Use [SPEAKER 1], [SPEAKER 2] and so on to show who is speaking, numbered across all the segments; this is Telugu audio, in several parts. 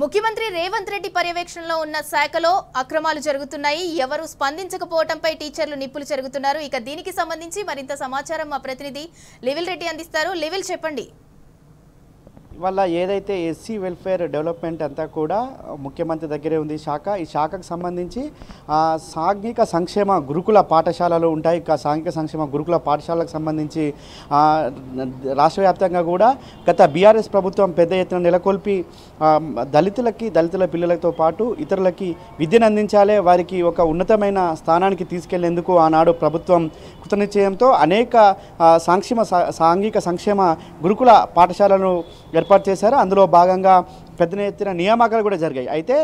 [SPEAKER 1] ముఖ్యమంత్రి రేవంత్ రెడ్డి పర్యవేక్షణలో ఉన్న శాఖలో అక్రమాలు జరుగుతున్నాయి ఎవరు స్పందించకపోవడంపై టీచర్లు నిప్పులు జరుగుతున్నారు ఇక దీనికి సంబంధించి మరింత సమాచారం మా ప్రతినిధి లివిల్ రెడ్డి అందిస్తారు లివిల్ చెప్పండి వల్ల ఏదైతే ఎస్సీ వెల్ఫేర్ డెవలప్మెంట్ అంతా కూడా ముఖ్యమంత్రి దగ్గరే ఉంది శాఖ ఈ శాఖకు సంబంధించి సాంఘిక సంక్షేమ గురుకుల పాఠశాలలు ఉంటాయి సాంఘిక సంక్షేమ గురుకుల పాఠశాలకు సంబంధించి రాష్ట్ర వ్యాప్తంగా కూడా గత బీఆర్ఎస్ ప్రభుత్వం పెద్ద ఎత్తున నెలకొల్పి దళితులకి దళితుల పిల్లలతో పాటు ఇతరులకి విద్యను అందించాలే వారికి ఒక ఉన్నతమైన స్థానానికి తీసుకెళ్లేందుకు ఆనాడు ప్రభుత్వం కృతనిశ్చయంతో అనేక సంక్షేమ సాంఘిక సంక్షేమ గురుకుల పాఠశాలను ఏర్పాటు ఏర్పాటు చేశారు అందులో భాగంగా పెద్ద ఎత్తున నియామకాలు కూడా జరిగాయి అయితే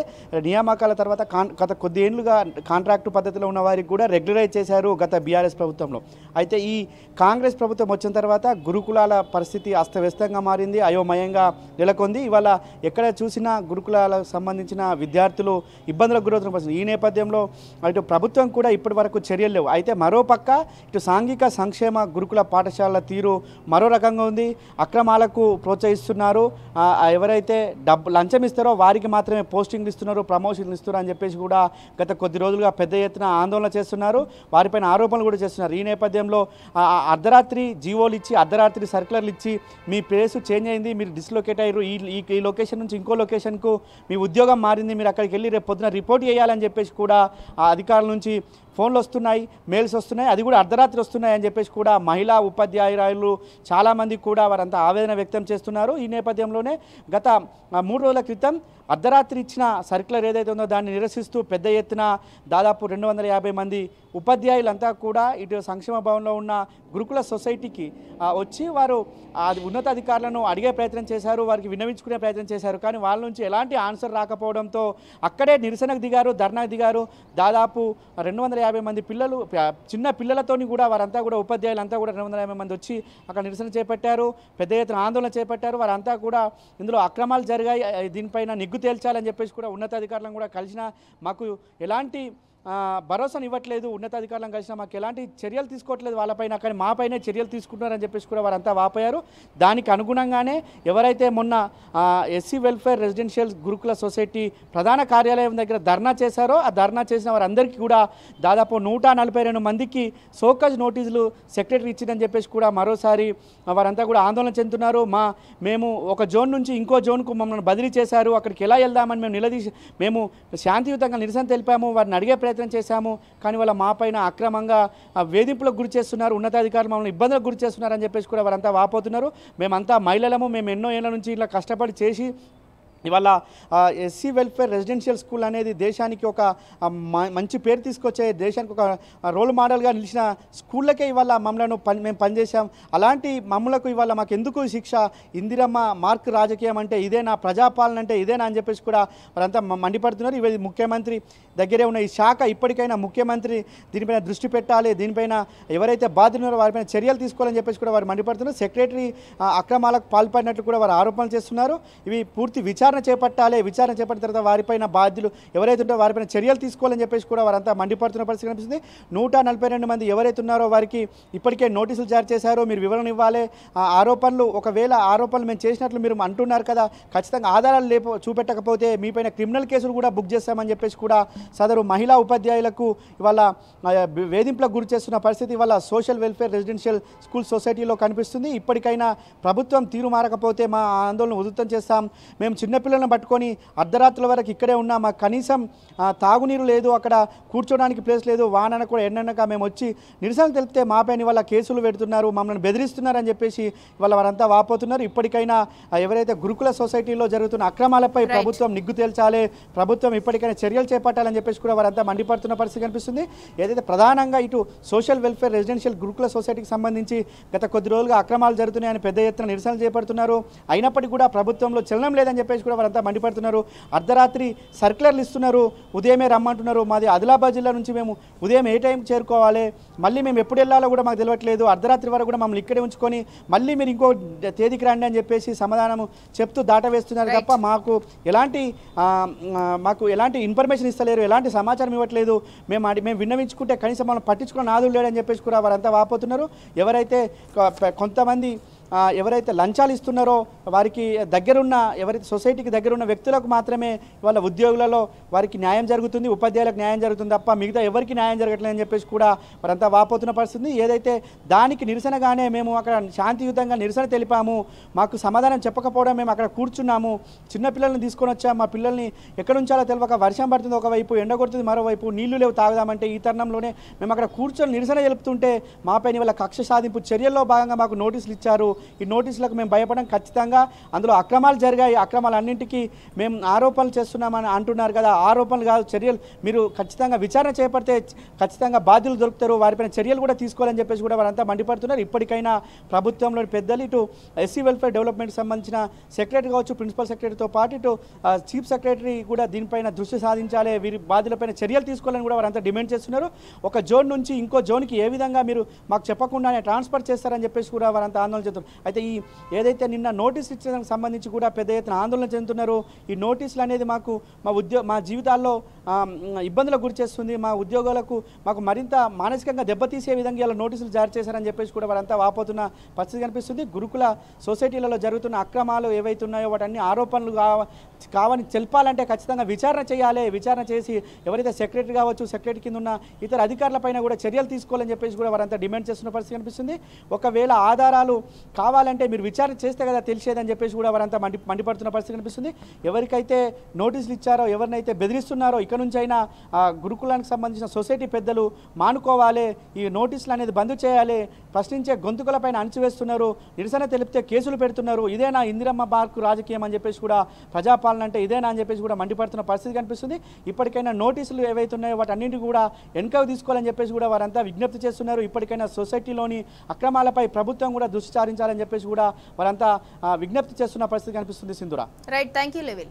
[SPEAKER 1] నియామకాల తర్వాత కాన్ గత కొద్ది ఏళ్ళుగా కాంట్రాక్టు పద్ధతిలో ఉన్న వారికి కూడా రెగ్యులరైజ్ చేశారు గత బీఆర్ఎస్ ప్రభుత్వంలో అయితే ఈ కాంగ్రెస్ ప్రభుత్వం వచ్చిన తర్వాత గురుకులాల పరిస్థితి అస్తవ్యస్తంగా మారింది అయోమయంగా నెలకొంది ఇవాళ ఎక్కడ చూసినా గురుకులాలకు సంబంధించిన విద్యార్థులు ఇబ్బందులకు గురవుతున్న పరిస్థితి ఈ నేపథ్యంలో అటు ప్రభుత్వం కూడా ఇప్పటి వరకు చర్యలు లేవు అయితే మరోపక్క ఇటు సాంఘిక సంక్షేమ గురుకుల పాఠశాలల తీరు మరో రకంగా ఉంది అక్రమాలకు ప్రోత్సహిస్తున్నారు ఎవరైతే డబ్ లంచం ఇస్తారో వారికి మాత్రమే పోస్టింగ్లు ఇస్తున్నారు ప్రమోషన్లు ఇస్తున్నారు అని చెప్పేసి కూడా గత కొద్ది రోజులుగా పెద్ద ఎత్తున ఆందోళన చేస్తున్నారు వారిపైన ఆరోపణలు కూడా చేస్తున్నారు ఈ నేపథ్యంలో అర్ధరాత్రి జీవోలు ఇచ్చి అర్ధరాత్రి సర్కులర్లు ఇచ్చి మీ ప్లేస్ చేంజ్ అయింది మీరు డిస్లొకేట్ అయ్యారు ఈ ఈ లొకేషన్ నుంచి ఇంకో లొకేషన్కు మీ ఉద్యోగం మారింది మీరు అక్కడికి వెళ్ళి రేపు పొద్దున రిపోర్ట్ చేయాలని చెప్పేసి కూడా అధికారుల నుంచి ఫోన్లు వస్తున్నాయి మెయిల్స్ వస్తున్నాయి అది కూడా అర్ధరాత్రి వస్తున్నాయి అని చెప్పేసి కూడా మహిళా ఉపాధ్యాయురాయులు చాలామంది కూడా వారంతా ఆవేదన వ్యక్తం చేస్తున్నారు ఈ నేపథ్యంలోనే గత మూడు రోజుల క్రితం అర్ధరాత్రి ఇచ్చిన సర్క్యులర్ ఏదైతే ఉందో దాన్ని నిరసిస్తూ పెద్ద ఎత్తున దాదాపు రెండు వందల యాభై మంది ఉపాధ్యాయులంతా కూడా ఇటు సంక్షేమ భవన్లో ఉన్న గురుకుల సొసైటీకి వచ్చి వారు ఉన్నతాధికారులను అడిగే ప్రయత్నం చేశారు వారికి విన్నవించుకునే ప్రయత్నం చేశారు కానీ వాళ్ళ నుంచి ఎలాంటి ఆన్సర్ రాకపోవడంతో అక్కడే నిరసనకు దిగారు ధర్నాకు దిగారు దాదాపు రెండు వందల యాభై మంది పిల్లలు చిన్న పిల్లలతోని కూడా వారంతా కూడా ఉపాధ్యాయులు అంతా కూడా రెండు వందల మంది వచ్చి అక్కడ నిరసన చేపట్టారు పెద్ద ఎత్తున ఆందోళన చేపట్టారు వారంతా కూడా ఇందులో అక్రమాలు జరిగాయి దీనిపైన నిగ్గు తేల్చాలని చెప్పేసి కూడా ఉన్నతాధికారులను కూడా కలిసిన మాకు ఎలాంటి భరోసాను ఇవ్వట్లేదు ఉన్నతాధికారులను కలిసిన మాకు ఎలాంటి చర్యలు తీసుకోవట్లేదు వాళ్ళపైన కానీ మాపైనే చర్యలు తీసుకుంటున్నారని చెప్పేసి కూడా వారంతా వాపోయారు దానికి అనుగుణంగానే ఎవరైతే మొన్న ఎస్సీ వెల్ఫేర్ రెసిడెన్షియల్ గురుకుల సొసైటీ ప్రధాన కార్యాలయం దగ్గర ధర్నా చేశారో ఆ ధర్నా చేసిన వారందరికీ కూడా దాదాపు నూట నలభై రెండు మందికి సోకజ్ నోటీసులు సెక్రటరీ ఇచ్చిందని చెప్పేసి కూడా మరోసారి వారంతా కూడా ఆందోళన చెందుతున్నారు మా మేము ఒక జోన్ నుంచి ఇంకో జోన్కు మమ్మల్ని బదిలీ చేశారు అక్కడికి ఎలా వెళ్దామని మేము నిలదీసి మేము శాంతియుతంగా నిరసన తెలిపాము వారిని అడిగే ప్రయత్నం చేశాము కానీ వాళ్ళ మా పైన అక్రమంగా వేధింపులకు గురి చేస్తున్నారు ఉన్నతాధికారులు మమ్మల్ని ఇబ్బందులకు గురి చేస్తున్నారని చెప్పేసి కూడా వారంతా వాపోతున్నారు మేమంతా మహిళలము మేము ఎన్నో ఏళ్ళ నుంచి ఇట్లా కష్టపడి చేసి ఇవాళ ఎస్సీ వెల్ఫేర్ రెసిడెన్షియల్ స్కూల్ అనేది దేశానికి ఒక మంచి పేరు తీసుకొచ్చే దేశానికి ఒక రోల్ మోడల్గా నిలిచిన స్కూళ్ళకే ఇవాళ మమ్మలను పని మేము పనిచేసాం అలాంటి మమ్మలకు ఇవాళ మాకు ఎందుకు శిక్ష ఇందిరమ్మ మార్క్ రాజకీయం అంటే ఇదేనా ప్రజాపాలన అంటే ఇదేనా అని చెప్పేసి కూడా వారంతా మండిపడుతున్నారు ఇవి ముఖ్యమంత్రి దగ్గరే ఉన్న ఈ శాఖ ఇప్పటికైనా ముఖ్యమంత్రి దీనిపైన దృష్టి పెట్టాలి దీనిపైన ఎవరైతే బాధితున్నారో వారిపైన చర్యలు తీసుకోవాలని చెప్పేసి కూడా వారు మండిపడుతున్నారు సెక్రటరీ అక్రమాలకు పాల్పడినట్లు కూడా వారు ఆరోపణలు చేస్తున్నారు ఇవి పూర్తి విచారణ విచారణ చేపట్టాలి విచారణ చేపట్టిన తర్వాత వారిపైన బాధ్యులు ఎవరైతే ఉంటారో వారిపైన చర్యలు తీసుకోవాలని చెప్పేసి కూడా వారంతా మండిపడుతున్న పరిస్థితి కనిపిస్తుంది నూట నలభై రెండు మంది ఎవరైతే ఉన్నారో వారికి ఇప్పటికే నోటీసులు జారీ చేశారో మీరు వివరణ ఇవ్వాలి ఆరోపణలు ఒకవేళ ఆరోపణలు మేము చేసినట్లు మీరు అంటున్నారు కదా ఖచ్చితంగా ఆధారాలు లేపో చూపెట్టకపోతే మీపైన క్రిమినల్ కేసులు కూడా బుక్ చేస్తామని చెప్పేసి కూడా సదరు మహిళా ఉపాధ్యాయులకు ఇవాళ వేధింపులకు గురి చేస్తున్న పరిస్థితి ఇవాళ సోషల్ వెల్ఫేర్ రెసిడెన్షియల్ స్కూల్ సొసైటీలో కనిపిస్తుంది ఇప్పటికైనా ప్రభుత్వం తీరు మారకపోతే మా ఆందోళన ఉధృతం చేస్తాం మేము చిన్న చిన్నపిల్లలను పట్టుకొని అర్ధరాత్రుల వరకు ఇక్కడే ఉన్నా మాకు కనీసం తాగునీరు లేదు అక్కడ కూర్చోడానికి ప్లేస్ లేదు వానన కూడా ఎన్ననక మేము వచ్చి నిరసన తెలిపితే మా పైన వాళ్ళ కేసులు పెడుతున్నారు మమ్మల్ని బెదిరిస్తున్నారని చెప్పేసి వాళ్ళ వారంతా వాపోతున్నారు ఇప్పటికైనా ఎవరైతే గురుకుల సొసైటీలో జరుగుతున్న అక్రమాలపై ప్రభుత్వం నిగ్గు తేల్చాలి ప్రభుత్వం ఇప్పటికైనా చర్యలు చేపట్టాలని చెప్పేసి కూడా వారంతా మండిపడుతున్న పరిస్థితి కనిపిస్తుంది ఏదైతే ప్రధానంగా ఇటు సోషల్ వెల్ఫేర్ రెసిడెన్షియల్ గురుకుల సొసైటీకి సంబంధించి గత కొద్ది రోజులుగా అక్రమాలు జరుగుతున్నాయని పెద్ద ఎత్తున నిరసనలు చేపడుతున్నారు అయినప్పటికీ కూడా ప్రభుత్వంలో చలనం లేదని చెప్పేసి కూడా వారంతా మండిపడుతున్నారు అర్ధరాత్రి సర్క్యులర్లు ఇస్తున్నారు ఉదయమే రమ్మంటున్నారు మాది ఆదిలాబాద్ జిల్లా నుంచి మేము ఉదయం ఏ టైం చేరుకోవాలి మళ్ళీ మేము ఎప్పుడు వెళ్ళాలో కూడా మాకు తెలియట్లేదు అర్ధరాత్రి వరకు కూడా మమ్మల్ని ఇక్కడే ఉంచుకొని మళ్ళీ మీరు ఇంకో తేదీకి రండి అని చెప్పేసి సమాధానం చెప్తూ దాటవేస్తున్నారు తప్ప మాకు ఎలాంటి మాకు ఎలాంటి ఇన్ఫర్మేషన్ ఇస్తలేరు ఎలాంటి సమాచారం ఇవ్వట్లేదు మేము మేము విన్నవించుకుంటే కనీసం మనం పట్టించుకున్న నాదులు లేడని చెప్పేసి కూడా వారంతా వాపోతున్నారు ఎవరైతే కొంతమంది ఎవరైతే లంచాలు ఇస్తున్నారో వారికి దగ్గరున్న ఎవరైతే సొసైటీకి దగ్గరున్న వ్యక్తులకు మాత్రమే వాళ్ళ ఉద్యోగులలో వారికి న్యాయం జరుగుతుంది ఉపాధ్యాయులకు న్యాయం జరుగుతుంది తప్ప మిగతా ఎవరికి న్యాయం జరగట్లేదని చెప్పేసి కూడా వారంతా వాపోతున్న పరిస్థితి ఏదైతే దానికి నిరసనగానే మేము అక్కడ శాంతియుతంగా నిరసన తెలిపాము మాకు సమాధానం చెప్పకపోవడం మేము అక్కడ కూర్చున్నాము చిన్నపిల్లల్ని తీసుకొని వచ్చాము మా పిల్లల్ని ఎక్కడ ఉంచాలో తెలియక వర్షం పడుతుంది ఒకవైపు ఎండ కొడుతుంది మరోవైపు నీళ్లు లేవు తాగుదామంటే ఈ తరుణంలోనే మేము అక్కడ కూర్చొని నిరసన జరుపుతుంటే మాపైని వాళ్ళ కక్ష సాధింపు చర్యల్లో భాగంగా మాకు నోటీసులు ఇచ్చారు ఈ నోటీసులకు మేము భయపడడం ఖచ్చితంగా అందులో అక్రమాలు జరిగాయి అక్రమాలు అన్నింటికీ మేము ఆరోపణలు చేస్తున్నామని అంటున్నారు కదా ఆరోపణలు కాదు చర్యలు మీరు ఖచ్చితంగా విచారణ చేపడితే ఖచ్చితంగా బాధ్యులు దొరుకుతారు వారిపైన చర్యలు కూడా తీసుకోవాలని చెప్పేసి కూడా వారంతా మండిపడుతున్నారు ఇప్పటికైనా ప్రభుత్వంలోని పెద్దలు ఇటు ఎస్సీ వెల్ఫేర్ డెవలప్మెంట్ సంబంధించిన సెక్రటరీ కావచ్చు ప్రిన్సిపల్ సెక్రటరీతో పాటు ఇటు చీఫ్ సెక్రటరీ కూడా దీనిపైన దృష్టి సాధించాలి వీరి బాధ్యులపైన చర్యలు తీసుకోవాలని కూడా వారంతా డిమాండ్ చేస్తున్నారు ఒక జోన్ నుంచి ఇంకో జోన్కి ఏ విధంగా మీరు మాకు చెప్పకుండానే ట్రాన్స్ఫర్ చేస్తారని చెప్పేసి కూడా వారంతా ఆందోళన చేస్తారు అయితే ఈ ఏదైతే నిన్న నోటీస్ ఇచ్చేదానికి సంబంధించి కూడా పెద్ద ఎత్తున ఆందోళన చెందుతున్నారు ఈ నోటీసులు అనేది మాకు మా ఉద్యో మా జీవితాల్లో ఇబ్బందులకు గురి చేస్తుంది మా ఉద్యోగాలకు మాకు మరింత మానసికంగా దెబ్బతీసే విధంగా ఇలా నోటీసులు జారీ చేశారని చెప్పేసి కూడా వారంతా వాపోతున్న పరిస్థితి కనిపిస్తుంది గురుకుల సొసైటీలలో జరుగుతున్న అక్రమాలు ఏవైతున్నాయో వాటన్ని ఆరోపణలు కావని తెలపాలంటే ఖచ్చితంగా విచారణ చేయాలి విచారణ చేసి ఎవరైతే సెక్రటరీ కావచ్చు సెక్రటరీ కింద ఉన్న ఇతర అధికారులపైన కూడా చర్యలు తీసుకోవాలని చెప్పేసి కూడా వారంతా డిమాండ్ చేస్తున్న పరిస్థితి కనిపిస్తుంది ఒకవేళ ఆధారాలు కావాలంటే మీరు విచారణ చేస్తే కదా తెలిసేదని చెప్పేసి కూడా వారంతా మండి మండిపడుతున్న పరిస్థితి కనిపిస్తుంది ఎవరికైతే నోటీసులు ఇచ్చారో ఎవరినైతే బెదిరిస్తున్నారో ఇక్కడ నుంచి అయినా గురుకులానికి సంబంధించిన సొసైటీ పెద్దలు మానుకోవాలి ఈ నోటీసులు అనేది బంద్ చేయాలి ప్రశ్నించే గొంతుకలపైన అణిచివేస్తున్నారు నిరసన తెలిపితే కేసులు పెడుతున్నారు ఇదేనా ఇందిరమ్మ బార్క్ రాజకీయం అని చెప్పేసి కూడా ప్రజాపాలన అంటే ఇదేనా అని చెప్పేసి కూడా మండిపడుతున్న పరిస్థితి కనిపిస్తుంది ఇప్పటికైనా నోటీసులు ఏవైతున్నాయో వాటి అన్నింటి కూడా వెనుకవి తీసుకోవాలని చెప్పేసి కూడా వారంతా విజ్ఞప్తి చేస్తున్నారు ఇప్పటికైనా సొసైటీలోని అక్రమాలపై ప్రభుత్వం కూడా దృష్టి సారించాలని చెప్పేసి కూడా వారంతా విజ్ఞప్తి చేస్తున్న పరిస్థితి కనిపిస్తుంది సింధురా రైట్ థ్యాంక్ యూ